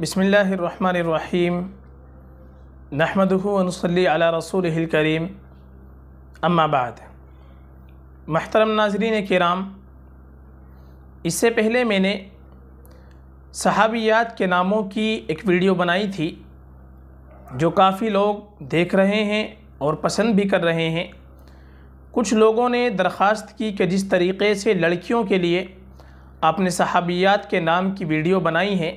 बसमीम नहमदनसली अला रसूल करीम अम्माबाद महतरम नाजरीन कराम इससे पहले मैंने सहाबियात के नामों की एक वीडियो बनाई थी जो काफ़ी लोग देख रहे हैं और पसंद भी कर रहे हैं कुछ लोगों ने दरख्वास्त की कि जिस तरीके से लड़कियों के लिए आपने सहाबियात के नाम की वीडियो बनाई है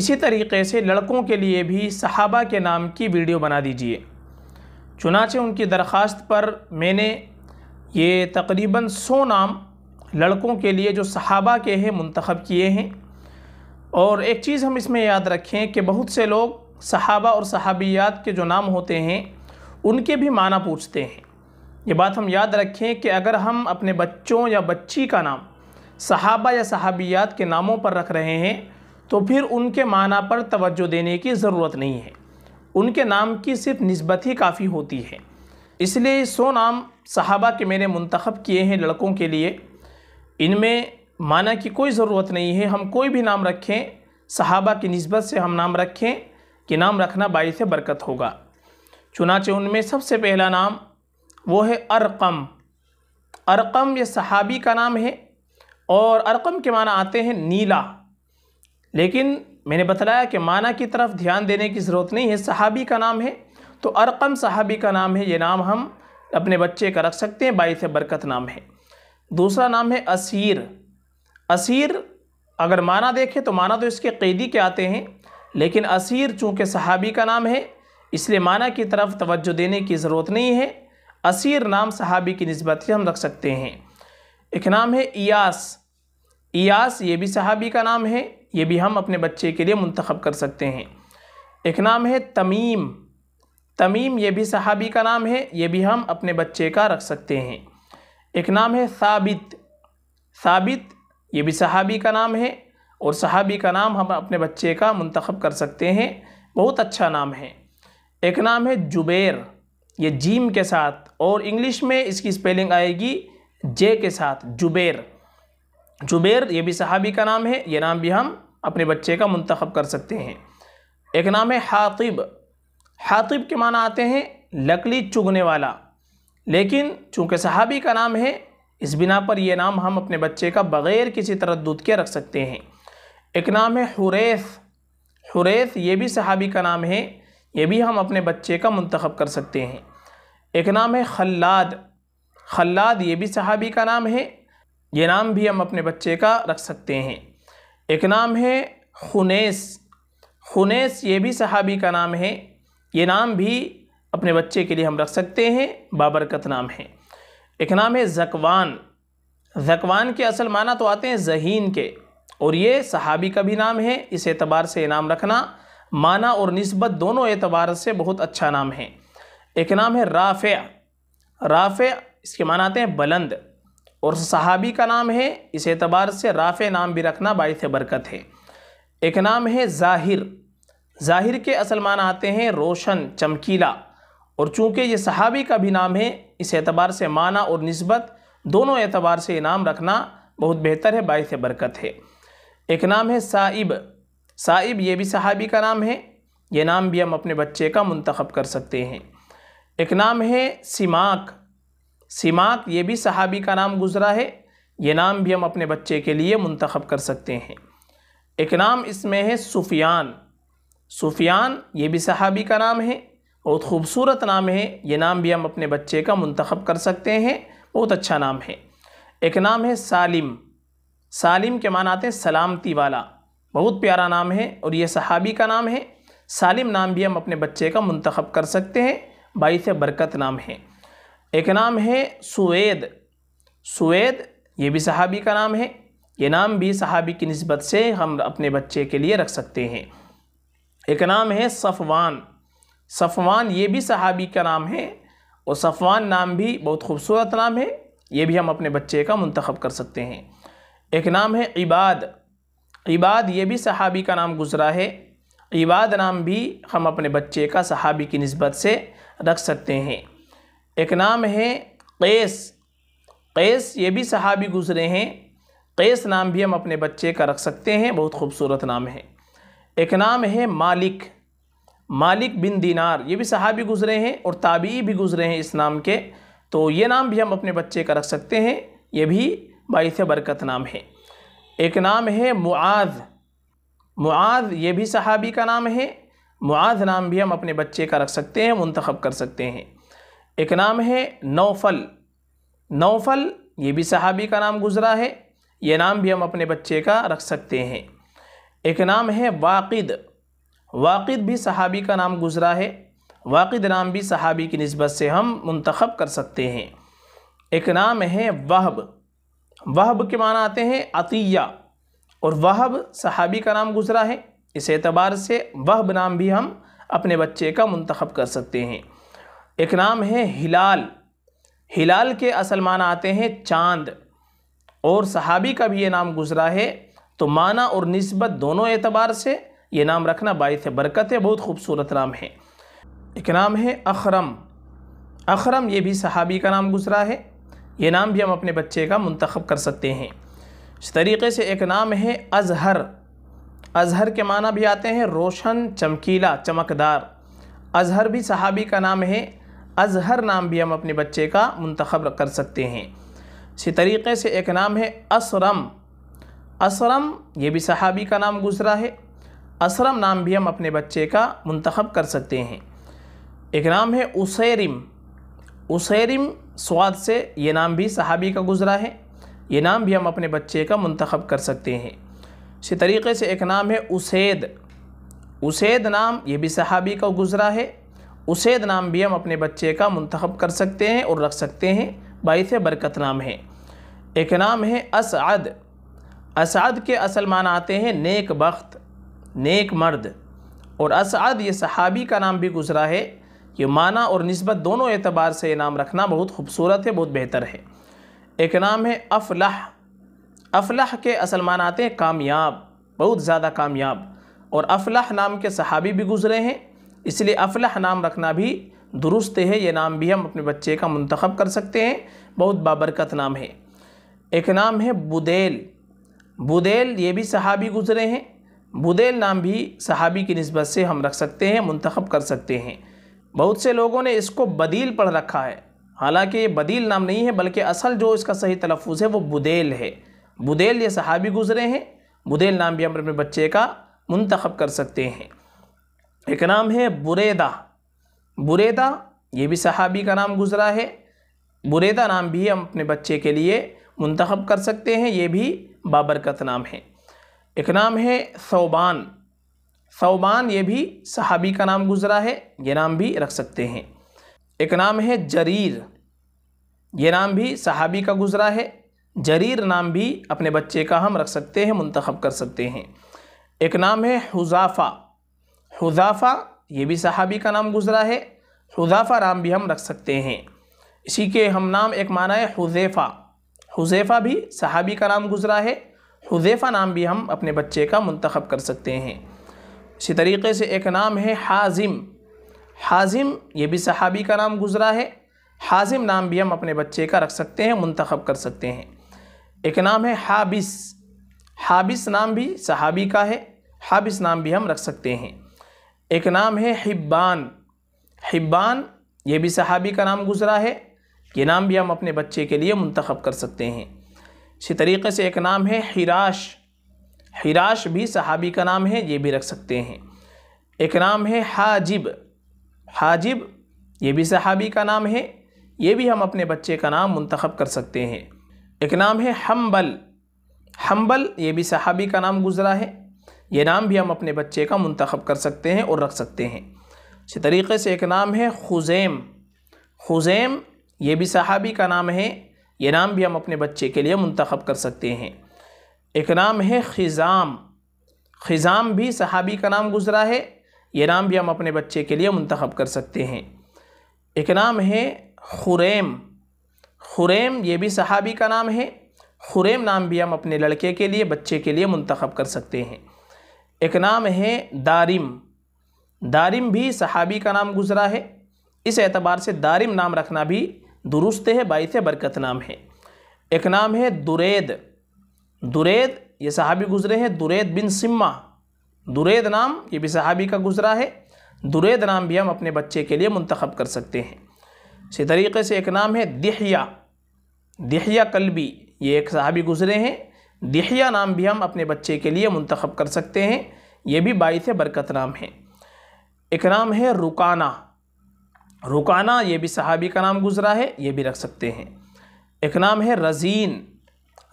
इसी तरीके से लड़कों के लिए भी सहाबा के नाम की वीडियो बना दीजिए चुनाचे उनकी दरख्वास्त पर मैंने ये तकरीबन सौ नाम लड़कों के लिए जो सहाबा के हैं मंतखब किए हैं और एक चीज़ हम इसमें याद रखें कि बहुत से लोग सहाबा और सहाबियात के जो नाम होते हैं उनके भी माना पूछते हैं ये बात हम याद रखें कि अगर हम अपने बच्चों या बच्ची का नाम सहाबा या सहाबियात के नामों पर रख रहे हैं तो फिर उनके माना पर तवज्जो देने की ज़रूरत नहीं है उनके नाम की सिर्फ नस्बत ही काफ़ी होती है इसलिए सौ नाम सहाबा के मैंने मंतखब किए हैं लड़कों के लिए इनमें माना की कोई ज़रूरत नहीं है हम कोई भी नाम रखें सहाबा की नस्बत से हम नाम रखें कि नाम रखना से बरकत होगा चुनाचे उनमें सबसे पहला नाम वो है अरकम अरकम ये सहाबी का नाम है और अरकम के माना आते हैं नीला लेकिन मैंने बताया कि माना की तरफ ध्यान देने की ज़रूरत नहीं है सहाबी का नाम है तो अरकम सहाबी का नाम है ये नाम हम अपने बच्चे का रख सकते हैं बाईस बरकत नाम है दूसरा नाम है असीर असीर अगर माना देखें तो माना तो इसके कैदी के आते हैं लेकिन असीर चूँकि सहाबी का नाम है इसलिए माना की तरफ तवज्जो देने की ज़रूरत नहीं है असीर नाम सहाबी की नस्बत से हम रख सकते हैं एक नाम है इयास इयास ये भी सहाबी का नाम है ये भी हम अपने बच्चे के लिए मंतखब कर सकते हैं एक नाम है तमीम तमीम ये भी सहाबी का नाम है ये भी हम अपने बच्चे का रख सकते हैं एक नाम है साबित साबित ये भी सहाबी का नाम है और सहाबी का नाम हम अपने बच्चे का मंतखब कर सकते हैं बहुत अच्छा नाम है एक नाम है जुबैर ये जीम के साथ और इंग्लिश में इसकी स्पेलिंग आएगी जे के साथ जुबैर जुबैर ये भी सहाबी का नाम है ये नाम भी हम अपने बच्चे का मंतखब कर सकते हैं एक नाम है हातिब हातिब के माना आते हैं लकड़ी चुगने वाला लेकिन चूँकि सहाबी का नाम है इस बिना पर यह नाम हम अपने बच्चे का बग़ैर किसी तरद के रख सकते हैं एक नाम है हुरैस हुरैस ये भी सहाबी का नाम है ये भी हम अपने बच्चे का मंतखब कर सकते हैं एक नाम है खल्लाद खल्लाद ये भी सहाबी का नाम है ये नाम भी हम अपने बच्चे का रख सकते हैं एक नाम है खुनेस खुनेस ये भी सहाबी का नाम है ये नाम भी अपने बच्चे के लिए हम रख सकते हैं बाबरकत नाम है एक नाम है जकवान जकवान के असल माना तो आते हैं जहीन के और ये सहाबी का भी नाम है इस एतबार से ये नाम रखना माना और नस्बत दोनों एतबार से बहुत अच्छा नाम है एक नाम है राफ़ राफ़ इसके माना आते हैं बुलंद और सहाबी का नाम है इस एतबार से राफ़ नाम भी रखना बायस बरकत है एक नाम है ज़ाहिर ज़ाहिर के असल मान आते हैं रोशन चमकीला और चूँकि ये सहाबी का भी नाम है इस एतबार से माना और नस्बत दोनों एतबार से नाम रखना बहुत बेहतर है बायस बरकत है एक नाम है साइब साइब ये भी सहाबी का नाम है ये नाम भी हम अपने बच्चे का मंतखब कर सकते हैं एक नाम है सिमाक सिमाक ये भी सहाबी का नाम गुज़रा है ये नाम भी हम अपने बच्चे के लिए मंतखब कर सकते हैं एक नाम इसमें है सुफियान सुफियान ये भी सहाबी का नाम है बहुत खूबसूरत नाम है ये नाम भी हम अपने बच्चे का मंतखब कर सकते हैं बहुत अच्छा नाम है एक नाम है सालिम सालिम के मान आते हैं सलामती वाला बहुत प्यारा नाम है और ये सहाबी का नाम है सालिम नाम भी हम अपने बच्चे का मंतखब कर सकते हैं बाईस बरकत नाम है एक नाम है सुवेद सुवेद ये भी सहाबी का नाम है ये नाम भी सहाबी की नस्बत से हम अपने बच्चे के लिए रख सकते हैं एक नाम है सफ़वान सफ़वान ये भी सहाबी का नाम है और सफ़वान नाम भी बहुत खूबसूरत नाम है ये भी हम अपने बच्चे का मंतखब कर सकते हैं एक नाम है इबाद इबाद ये भी सहाबी का नाम गुज़रा है इबाद नाम भी हम अपने बच्चे का सहाबी की नस्बत से रख सकते हैं एक नाम है कैस कैस ये भी सहाबी गुज़रे हैं कैस नाम भी हम अपने बच्चे का रख सकते हैं बहुत खूबसूरत नाम है एक नाम है मालिक मालिक बिन दीनार ये भी सहाबी गुज़रे हैं और ताबी भी गुज़रे हैं इस नाम के तो ये नाम भी हम अपने बच्चे का रख सकते हैं ये भी बाईस बरकत नाम है एक नाम है मुआज़ मुआज़ ये भी सहाबी का नाम है मुआज़ नाम भी हम अपने बच्चे का रख सकते हैं मंतखब कर सकते हैं एक नाम है नौफल नौफल ये भी सहाबी का नाम गुजरा है ये नाम भी हम अपने बच्चे का रख सकते हैं एक नाम है वाकिद वाकिद भी सहाबी का नाम गुजरा है वाकिद नाम भी सहाबी की नस्बत से हम मंतखब कर सकते हैं एक नाम है वहब वहब के माना आते हैं अतिया और वहब सहाबी का नाम गुजरा है इस एतबार से वहब नाम भी हम अपने बच्चे का मंतखब कर सकते हैं एक नाम है हिलाल हिलाल के असल माना आते हैं चांद और सहाबी का भी ये नाम गुजरा है तो माना और नस्बत दोनों एतबार से ये नाम रखना बायस बरकत है बहुत खूबसूरत नाम है एक नाम है अखरम अखरम ये भी सहाबी का नाम गुजरा है ये नाम भी हम अपने बच्चे का मंतखब कर सकते हैं इस तरीके से एक नाम है अजहर अजहर के माना भी आते हैं रोशन चमकीला चमकदार अजहर भी सहाबी का नाम है अजहर नाम भी हम अपने बच्चे का मंतखब कर सकते हैं इसी तरीके से एक नाम है असरम असरम ये भी सहाबी का नाम गुजरा है असरम नाम भी हम अपने बच्चे का मंतखब कर सकते हैं एक नाम है उसेरम उसेरम स्वाद से ये नाम भी सहाबी का गुजरा है ये नाम भी हम अपने बच्चे का मंतखब कर सकते हैं इसी तरीके से एक नाम है उसेद उसेद नाम ये भी सहाबी का गुजरा है उसैद नाम भी हम अपने बच्चे का मंतखब कर सकते हैं और रख सकते हैं बाईस बरकत नाम है एक नाम है असद असद के असल मान आते हैं नेक बख्त नेक मर्द और असद ये सहाबी का नाम भी गुजरा है ये माना और नस्बत दोनों एतबार से ये नाम रखना बहुत खूबसूरत है बहुत बेहतर है एक नाम है अफलाह अफलाह के असल मान आते हैं कामयाब बहुत ज़्यादा कामयाब और अफलाह नाम के सहाबी भी गुजरे हैं इसलिए अफलह नाम रखना भी दुरुस्त है ये नाम भी हम अपने बच्चे का मंतखब कर सकते हैं बहुत बाबरकत नाम है एक नाम है बुदेल बुदेल ये भी सहाबी गुज़रे हैं बुदेल नाम भी सहाबी की नस्बत से हम रख सकते हैं मंतखब कर सकते हैं बहुत से लोगों ने इसको बदील पढ़ रखा है हालांकि ये बदील नाम नहीं है बल्कि असल जो इसका सही तलफ़ है वो बुदेल है बुदेल ये सहाबी गुज़रे हैं बुदेल नाम भी हम अपने बच्चे का मंतखब कर सकते हैं एक नाम है बुरेदा बुरेदा ये भी सहाबी का नाम गुज़रा है बुरेदा नाम भी हम अपने बच्चे के लिए मंतखब कर सकते हैं ये भी बाबरकत नाम है एक नाम है सोबान सोबान ये भी सहाबी का नाम गुज़रा है ये नाम भी रख सकते हैं एक नाम है जरीर ये नाम भी सहाबी का गुज़रा है जरीर नाम भी अपने बच्चे का हम रख सकते हैं मंतखब कर सकते हैं एक नाम है हुजाफ़ा हुजाफ़ा ये भी सहाबी का नाम गुजरा है हुजाफ़ा नाम भी हम रख सकते हैं इसी के हम नाम एक माना है हुजैफ़ा हुजैफ़ा भी सहाबी का नाम गुजरा है हुजैफ़ा नाम भी हम अपने बच्चे का मंतखब कर सकते हैं इसी तरीके से एक नाम है हाजिम हाजिम ये भी सहाबी का नाम गुजरा है हाजिम नाम भी हम अपने बच्चे का रख सकते हैं मंतखब कर सकते हैं एक नाम है हाबिस हाबिस नाम भी सहाबी का है हाबिस नाम भी हम रख सकते हैं एक नाम है हिब्बान हिब्बान ये भी सहाबी का नाम गुज़रा है ये नाम भी हम अपने बच्चे के लिए मंतखब कर सकते हैं इसी तरीके से एक नाम है हिराश हिराश भी सहाबी का नाम है ये भी रख सकते हैं एक नाम है हाजिब हाजिब ये भी सहाबी का नाम है ये भी हम अपने बच्चे का नाम मंतखब कर सकते हैं एक नाम है हम्बल हम्बल ये भी सहाबी का नाम गुज़रा है ये नाम भी हम अपने बच्चे का मंतखब कर सकते हैं और रख सकते हैं इसी तरीके से एक नाम है खुज़ैम खुज़ैम ये भी सहाबी का नाम है ये नाम भी हम अपने बच्चे के लिए मंतखब कर सकते हैं एक नाम है ख़िज़ाम ख़िज़ाम भी सहाबी का नाम गुज़रा है ये नाम भी हम अपने बच्चे के लिए मंतखब कर सकते हैं एक नाम है खुरैम खुरैम ये भी सहाबी का नाम है खुरैम नाम भी हम अपने लड़के के लिए बच्चे के लिए मंतखब कर सकते हैं एक नाम है दारिम दारिम भी सहाबी का नाम गुजरा है इस एतबार से दारिम नाम रखना भी दुरुस्त है बाईस बरकत नाम है एक नाम है दुरेद दुरेद ये सहाबी गुजरे हैं दुरेद बिन सिम्मा दुरेद नाम ये भी सहाबी का गुजरा है दुरेद नाम भी हम अपने बच्चे के लिए मंतखब कर सकते हैं इसी तरीके से एक नाम है दहिया दहिया कलबी ये एक सहाबी गुजरे हैं दिहिया नाम भी हम अपने बच्चे के लिए मंतखब कर सकते हैं ये भी बाईस बरकत नाम है एक नाम है रुकाना रुकाना ये भी सहाबी का नाम गुजरा है ये भी रख सकते हैं एक नाम है रजीन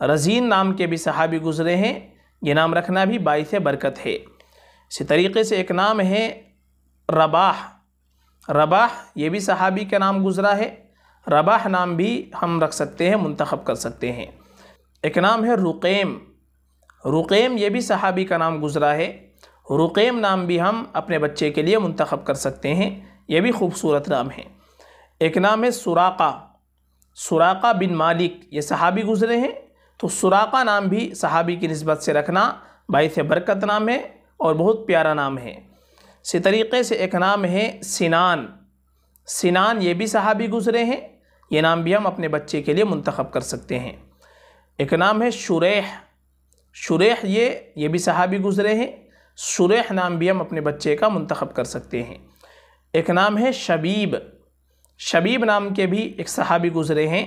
रजीन नाम के भी सहाबी गुजरे हैं ये नाम रखना भी बाईस बरकत है इसी तरीके से एक नाम है रबाह रबाह ये भी सहाबी का नाम गुजरा है रबाह नाम भी हम रख सकते हैं मंतखब कर सकते हैं एक नाम है रुकेम रुकेम ये भी सहाबी का नाम गुज़रा है रुकेम नाम भी हम अपने बच्चे के लिए मंतखब कर सकते हैं यह भी खूबसूरत नाम है एक नाम है सुराका सुराका बिन मालिक ये सहाबी गुज़रे हैं तो सुराका नाम भी सहाबी की नस्बत से रखना बायस बरकत नाम है और बहुत प्यारा नाम है इसी तरीके से एक नाम है सिनान सिनान ये भी सहाबी गुज़रे हैं ये नाम भी हम अपने बच्चे के लिए मंतखब कर सकते हैं एक नाम है शुरेह शुरेह ये ये भी सहाबी गुज़रे हैं शुरेह नाम भी हम अपने बच्चे का मंतखब कर सकते हैं एक नाम है शबीब शबीब नाम के भी एक सहाबी गुज़रे हैं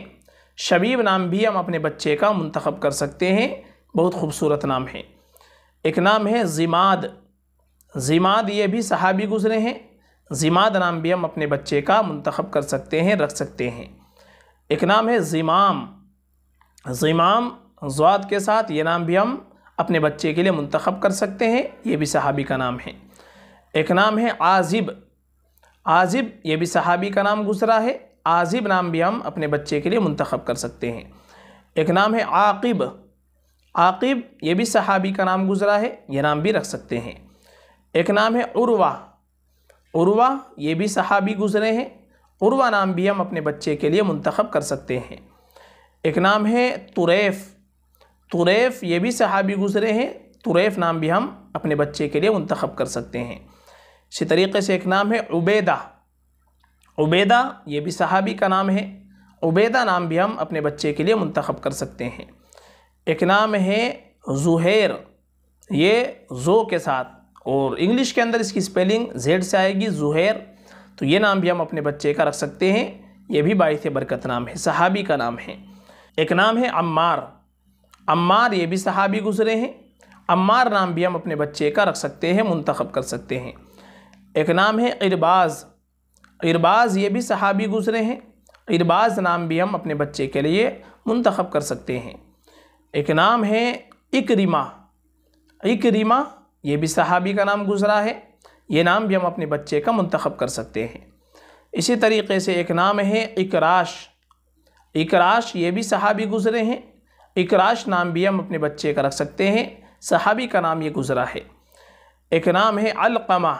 शबीब नाम भी हम अपने बच्चे का मंतखब कर सकते हैं बहुत खूबसूरत नाम है एक नाम है ज़िमाद ज़िमाद ये भी सहाबी गुज़रे हैं ज़िमाद नाम भी हम अपने बच्चे का मंतखब कर सकते हैं रख सकते हैं एक नाम है ज़िमाम ज़िमाम ज़वाद के साथ ये नाम भी हम अपने बच्चे के लिए मुंतखब कर सकते हैं ये भी सहाबी का नाम है एक नाम है आजिब आजिब ये भी सहाबी का नाम गुजरा है आजिब नाम भी हम अपने बच्चे के लिए मुंतखब कर सकते हैं एक नाम है आकिब आकिब ये भी सहाबी का नाम गुजरा है ये नाम भी रख सकते हैं एक नाम है उर्वा उर्वा ये भी सहाबी गुजरे हैं उर्वा नाम भी हम अपने बच्चे के लिए मुंतखब कर सकते हैं एक नाम है तुरैफ तुरैफ ये भी सहाबी गुज़रे हैं तुरैफ नाम भी हम अपने बच्चे के लिए मंतखब कर सकते हैं इसी तरीके से एक नाम है उबैदा उबैदा ये भी सहाबी का नाम है उबैदा नाम भी हम अपने बच्चे के लिए मंतखब कर सकते हैं एक नाम है जुहैर ये जो के साथ और इंग्लिश के अंदर इसकी स्पेलिंग जेड से आएगी जुहैर तो ये नाम भी हम अपने बच्चे का रख सकते हैं ये भी बाईस बरकत नाम है सहाबी का नाम है एक नाम है अम्मार अम्मार ये भी सहाबी गुजरे हैं अम्मार नाम भी हम अपने बच्चे का रख सकते हैं मुंतखब कर सकते हैं एक नाम है इरबाज़ इरबाज़ ये भी सहाबी गुजरे हैं इरबाज़ नाम भी हम अपने बच्चे के लिए मुंतखब कर सकते हैं एक नाम है इकरीमा इकरीमा ये भी सहाबी का नाम गुजरा है ये नाम भी हम अपने बच्चे का मंतखब कर सकते हैं इसी तरीके से एक नाम है इकराश इकराश ये भी सहाबी गुज़रे हैं इकराश नाम भी हम अपने बच्चे का रख सकते हैं सहाबी का नाम ये गुज़रा है एक नाम है अलकमा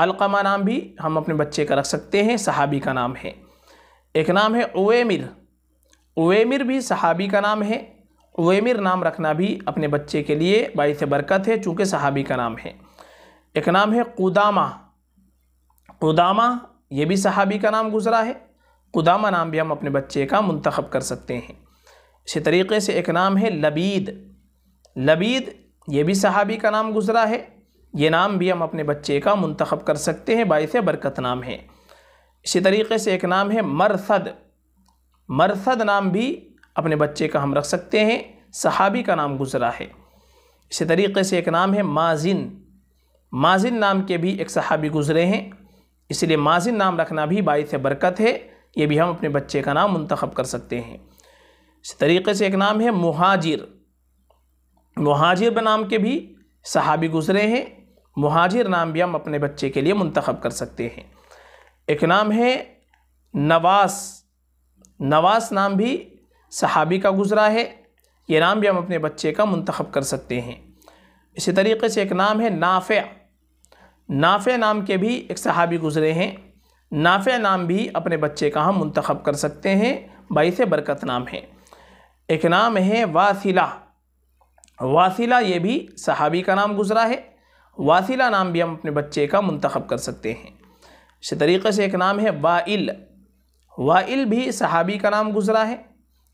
अलकमा नाम भी हम अपने बच्चे का रख सकते हैं सहाबी का नाम है एक नाम है उवेमिर उवेमिर भी सहाबी का नाम है उवेमिर नाम रखना भी अपने बच्चे के लिए बाईस बरकत है चूँकि सहाबी का नाम है एक नाम है कुदामा कुदामा ये भी सहाबी का नाम गुज़रा है कुदामा नाम भी हम अपने बच्चे का मंतखब कर सकते हैं इसी तरीके से एक नाम है लबीद लबीद ये भी सहाबी का नाम गुज़रा है ये नाम भी हम अपने बच्चे का मंतखब कर सकते हैं बायस बरकत नाम है इसी तरीके से एक नाम है मरसद मरसद नाम भी अपने बच्चे का हम रख सकते हैं सहाबी का नाम गुज़रा है इसी तरीके से एक नाम है माजिन माजिन नाम के भी एक सहाबी गुज़रे हैं इसलिए माजिन नाम रखना भी बायस बरकत है ये भी हम अपने बच्चे का नाम मंतखब कर सकते हैं इस तरीके से एक नाम है महाजिर महाजिर नाम के भी सहाबी गुज़रे हैं महाजिर नाम भी हम अपने बच्चे के लिए मंतखब कर सकते हैं एक नाम है नवास नवास नाम भी सहाबी का गुज़रा है ये नाम भी हम अपने बच्चे का मंतखब कर सकते हैं इसी तरीके से एक नाम है नाफ़ नाफ़ नाम के भी एक सहाबी गुज़रे हैं नाफ़े नाम भी अपने बच्चे का हम मंतखब कर सकते हैं बाईस बरकत नाम है एक नाम है वासिला वासिला ये भी सहाबी का नाम गुज़रा है वासिला नाम भी हम अपने बच्चे का मंतखब कर सकते हैं इस तरीक़े से एक नाम है वाइल वाइल भी सहाबी का नाम गुज़रा है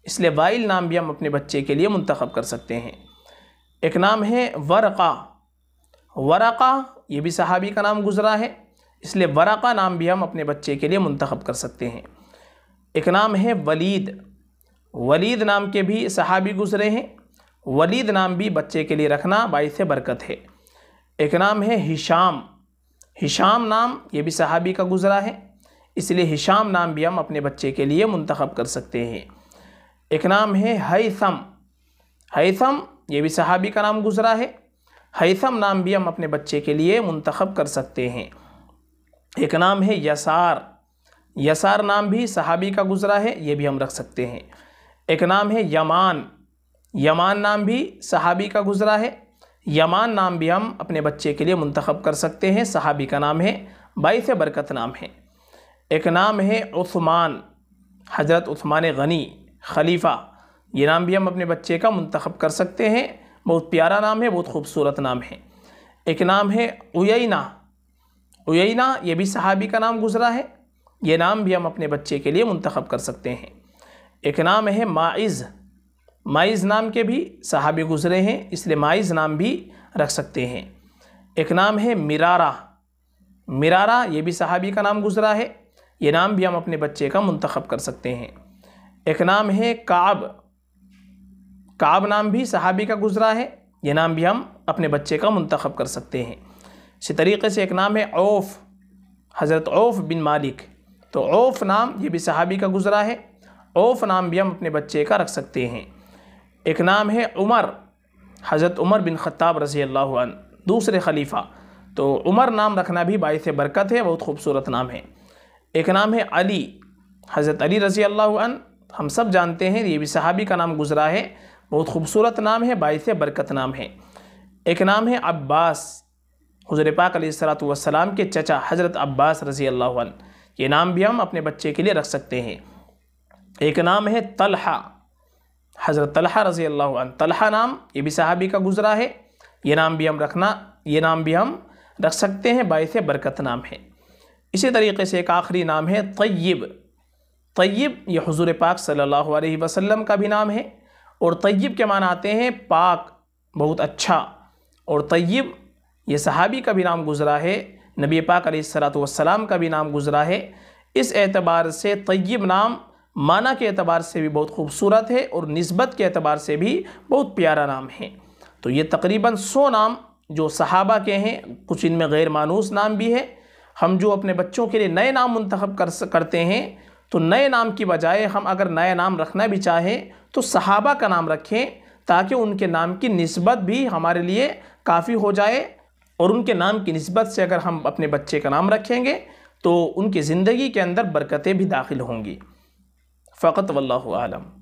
इसलिए वाइल नाम भी हम अपने बच्चे के लिए मंतखब कर सकते हैं एक नाम है वरक़ा वरक़ा ये भी सहाबी का नाम गुज़रा है इसलिए वरक़ा नाम भी हम अपने बच्चे के लिए मंतखब कर सकते हैं एक नाम है वलीद वलीद नाम के भी सहाबी गुज़रे हैं वलीद नाम भी बच्चे के लिए रखना बायस बरकत है एक नाम है हिशाम हिशाम नाम ये भी सहाबी का गुज़रा है इसलिए हिशाम नाम भी हम अपने बच्चे के लिए मंतखब कर सकते हैं एक नाम है हैसम हैसम ये भी सहाबी का नाम गुज़रा है हैसम नाम भी हम अपने बच्चे के लिए मंतखब कर सकते हैं एक नाम है यसार यसार नाम भी सहाबी का गुज़रा है ये भी हम रख सकते हैं एक नाम है यमान यमान नाम भी सहाबी का गुज़रा है यमान नाम भी हम अपने बच्चे के लिए मंतखब कर सकते हैं सहाबी का नाम है बाईस बरकत नाम है एक नाम है उस्मान हज़रत उस्मान गनी खलीफ़ा ये नाम भी हम अपने बच्चे का मंतखब कर सकते हैं बहुत प्यारा नाम है बहुत खूबसूरत नाम है एक नाम है उयना उयना तो ये भी सहाबी का नाम गुजरा है ये नाम भी हम अपने बच्चे के लिए मंतखब कर सकते हैं एक नाम है माइज़ माइज़ नाम के भी सहाबी गुजरे हैं इसलिए माइज़ नाम भी रख सकते हैं एक नाम है मिरारा मिरारा ये भी सहाबी का नाम गुजरा है ये नाम भी हम अपने बच्चे का मंतखब कर सकते हैं एक नाम है काब काब नाम भी सहाबी का गुजरा है ये नाम भी हम अपने बच्चे का मंतखब कर सकते हैं इसी तरीके से एक नाम है औफ हज़रत औफ बिन मालिक तो औफ नाम ये भी सहाबी का गुज़रा है औफ नाम भी हम अपने बच्चे का रख सकते हैं एक नाम है उमर हज़रत उमर बिन ख़त्ताब रज़ी अल्लाह दूसरे खलीफ़ा तो उमर नाम रखना भी बायस बरकत है बहुत खूबसूरत नाम है एक नाम है अली हज़रत अली रज़ी अल्लाह हम सब जानते हैं ये भी सहाबी का नाम गुज़रा है बहुत खूबसूरत नाम है बायस बरकत नाम है एक नाम है अब्बास हज़र पाक सलाम के चचा हज़रत अब्बास रज़ी अल्लाह ये नाम भी हम अपने बच्चे के लिए रख सकते हैं एक नाम है तलहा हज़रत तलहा रज़ी अल्लाह तलहा नाम ये भी साहबी का गुज़रा है ये नाम भी हम रखना ये नाम भी हम रख सकते हैं बायस बरकत नाम है इसी तरीके से एक आखिरी नाम है तय्यब तय्यब ये हजूर पाक सल्ला अलैहि का भी नाम है और तय्यब के मान आते हैं पाक बहुत अच्छा और तय्यब ये सहाबी का भी नाम गुज़रा है नबी पाक सलाम का भी नाम गुज़रा है इस एतबार से तय्यब नाम माना के अतबार से भी बहुत खूबसूरत है और नस्बत के अतबार से भी बहुत प्यारा नाम है तो ये तकरीबन सौ नाम जो सहाबा के हैं कुछ इनमें गैर मानूस नाम भी है हम जो अपने बच्चों के लिए नए नाम मंतखब कर करते हैं तो नए नाम की बजाय हम अगर नया नाम रखना भी चाहें तो सहाबा का नाम रखें ताकि उनके नाम की नस्बत भी हमारे लिए काफ़ी हो जाए और उनके नाम की नस्बत से अगर हम अपने बच्चे का नाम रखेंगे तो उनकी ज़िंदगी के अंदर बरकतें भी दाखिल होंगी फ़कत वल्लम